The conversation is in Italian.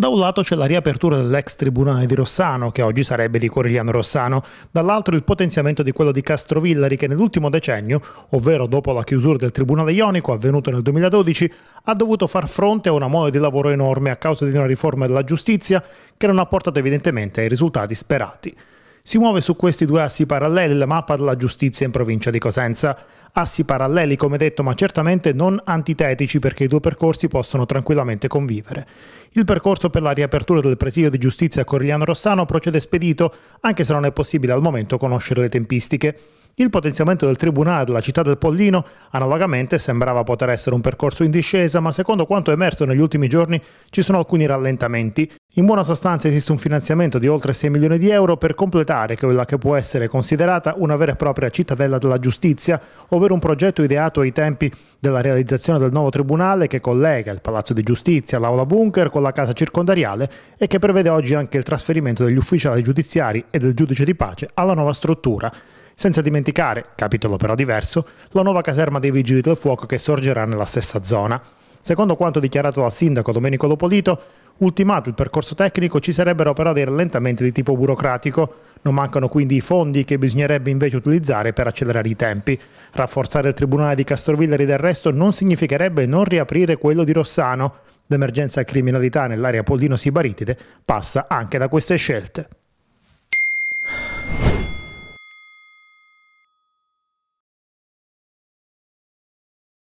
Da un lato c'è la riapertura dell'ex tribunale di Rossano, che oggi sarebbe di Corigliano Rossano, dall'altro il potenziamento di quello di Castrovillari che nell'ultimo decennio, ovvero dopo la chiusura del tribunale ionico avvenuto nel 2012, ha dovuto far fronte a una mole di lavoro enorme a causa di una riforma della giustizia che non ha portato evidentemente ai risultati sperati. Si muove su questi due assi paralleli la mappa della giustizia in provincia di Cosenza assi paralleli come detto ma certamente non antitetici perché i due percorsi possono tranquillamente convivere. Il percorso per la riapertura del presidio di giustizia a Corigliano Rossano procede spedito anche se non è possibile al momento conoscere le tempistiche. Il potenziamento del Tribunale della città del Pollino analogamente sembrava poter essere un percorso in discesa, ma secondo quanto emerso negli ultimi giorni ci sono alcuni rallentamenti. In buona sostanza esiste un finanziamento di oltre 6 milioni di euro per completare quella che può essere considerata una vera e propria cittadella della giustizia, ovvero un progetto ideato ai tempi della realizzazione del nuovo tribunale che collega il Palazzo di Giustizia, l'aula bunker con la casa circondariale e che prevede oggi anche il trasferimento degli ufficiali giudiziari e del giudice di pace alla nuova struttura. Senza dimenticare, capitolo però diverso, la nuova caserma dei Vigili del Fuoco che sorgerà nella stessa zona. Secondo quanto dichiarato dal sindaco Domenico Lopolito, ultimato il percorso tecnico ci sarebbero però dei rallentamenti di tipo burocratico. Non mancano quindi i fondi che bisognerebbe invece utilizzare per accelerare i tempi. Rafforzare il tribunale di Castrovillari del resto non significherebbe non riaprire quello di Rossano. L'emergenza criminalità nell'area Pollino-Sibaritide passa anche da queste scelte.